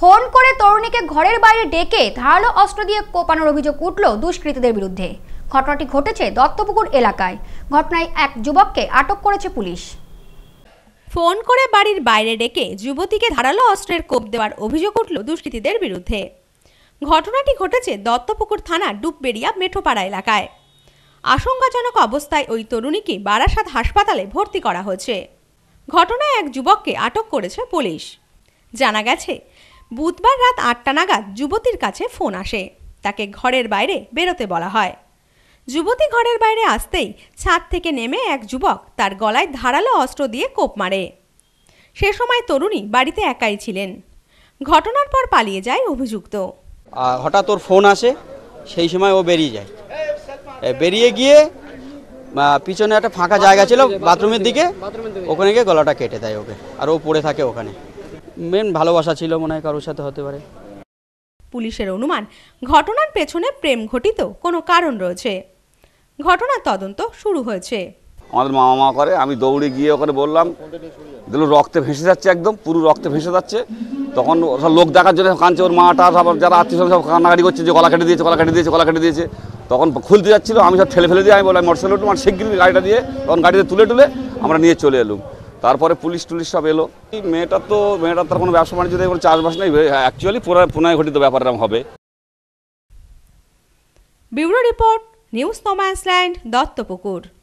phone করে তরুণীকে ঘরের বাইরে ডেকে ধারালো অস্ত্র দিয়ে কোপানোর অভিযোগ উঠল দুষ্কৃতীদের বিরুদ্ধে ঘটনাটি ঘটেছে দত্তপুকুর এলাকায় ঘটনায় এক যুবককে আটক করেছে পুলিশ ফোন করে বাড়ির বাইরে ডেকে যুবতীকে ধারালো অস্ত্রের কোপ দেওয়ার অভিযোগ উঠল দুষ্কৃতীদের বিরুদ্ধে ঘটনাটি ঘটেছে দত্তপুকুর থানা ডুববেড়িয়া মেঠোপাড়া এলাকায় আশঙ্কাজনক অবস্থায় ওই তরুণীকে বারাসাত হাসপাতালে ভর্তি করা হয়েছে ঘটনায় এক যুবককে আটক করেছে পুলিশ জানা গেছে বুধবার রাত আটটা নাগাদ যুবতীর কাছে ফোন আসে তাকে ঘরের বাইরে বেরোতে বলা হয় যুবতী ঘরের বাইরে আসতেই ছাদ থেকে নেমে এক যুবক তার গলায় ধারালো অস্ত্র দিয়ে কোপ মারে সে সময় তরুণী বাড়িতে একাই ছিলেন ঘটনার পর পালিয়ে যায় অভিযুক্ত হঠাৎ ওর ফোন আসে সেই সময় ও বেরিয়ে যায় বেরিয়ে গিয়ে পিছনে একটা ফাঁকা জায়গা ছিল বাথরুমের দিকে ওখানে গিয়ে গলাটা কেটে দেয় ওকে আর ও পড়ে থাকে ওখানে মেন ভালোবাসা ছিল মনে হয় কারোর সাথে হতে পারে পুলিশের অনুমান ঘটনার পেছনে প্রেম ঘটিত কোনো কারণ রয়েছে ঘটনার তদন্ত শুরু হয়েছে আমাদের মামা মা করে আমি দৌড়ে গিয়ে ওখানে বললাম দিলো রক্তে ভেসে যাচ্ছে একদম পুরো রক্তে ভেসে যাচ্ছে তখন লোক দেখার জন্য কাঁদছে ওর মাটা সব যারা আত্মীয় সব কান্নাকাটি করছে যে গলা কেটে দিয়েছে গলা কেটে দিয়েছে গলা কেটে দিয়েছে তখন খুলতে যাচ্ছিলো আমি সব ঠেলে ফেলে দিয়ে আমি বললাম মোটরসাইকেল উঠুন মানে শিগগিরি গাড়িটা দিয়ে তখন গাড়িতে তুলে টুলে আমরা নিয়ে চলে এলুম তারপরে পুলিশ টুলিশ সব এলো মেয়েটা তো মেয়েটা তার কোনো ব্যবসা বাণিজ্য কোনো চাষবাস নেই অ্যাকচুয়ালি পুনরায় ঘটিত এরকম হবে bureau report news no man's land Duttapukur